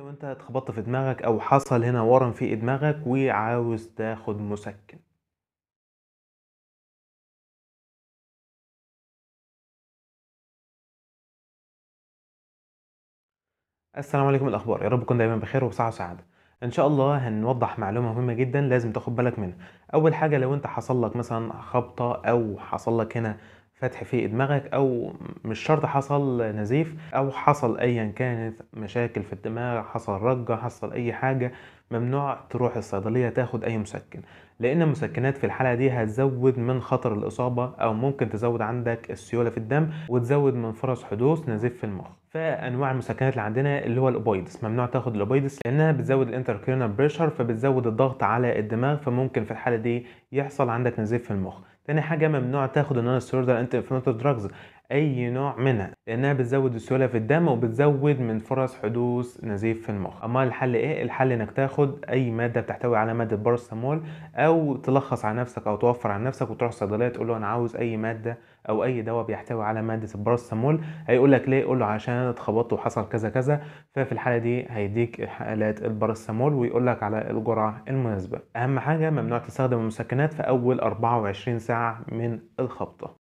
لو انت اتخبطت في دماغك او حصل هنا ورم في دماغك وعاوز تاخد مسكن السلام عليكم إيه الاخبار يا رب تكون دايما بخير وبصحه وسعاده ان شاء الله هنوضح معلومه مهمه جدا لازم تاخد بالك منها اول حاجه لو انت حصل لك مثلا خبطه او حصل لك هنا فتح في دماغك او مش شرط حصل نزيف او حصل ايا كانت مشاكل في الدماغ حصل رجه حصل اي حاجه ممنوع تروح الصيدليه تاخد اي مسكن لان المسكنات في الحاله دي هتزود من خطر الاصابه او ممكن تزود عندك السيوله في الدم وتزود من فرص حدوث نزيف في المخ فانواع المسكنات اللي عندنا اللي هو الاوبايدس ممنوع تاخد الاوبايدس لانها بتزود الانتركرينال بريشر فبتزود الضغط على الدماغ فممكن في الحاله دي يحصل عندك نزيف في المخ تاني حاجه ممنوع تاخد النون ستيرويدال انتي انفلاماتوري دراجز اي نوع منها لانها بتزود السيوله في الدم وبتزود من فرص حدوث نزيف في المخ اما الحل ايه الحل انك تاخد اي ماده بتحتوي على ماده باراسيتامول او تلخص على نفسك او توفر على نفسك وتروح الصيدليه تقول له انا عاوز اي ماده او اي دواء بيحتوي على ماده البارستامول هيقول لك ليه قول له عشان انا اتخبطت وحصل كذا كذا ففي الحاله دي هيديك حالات الباراسيتامول ويقول لك على الجرعه المناسبه اهم حاجه ممنوع تستخدم المسكنات في اول 24 ساعه من الخبطه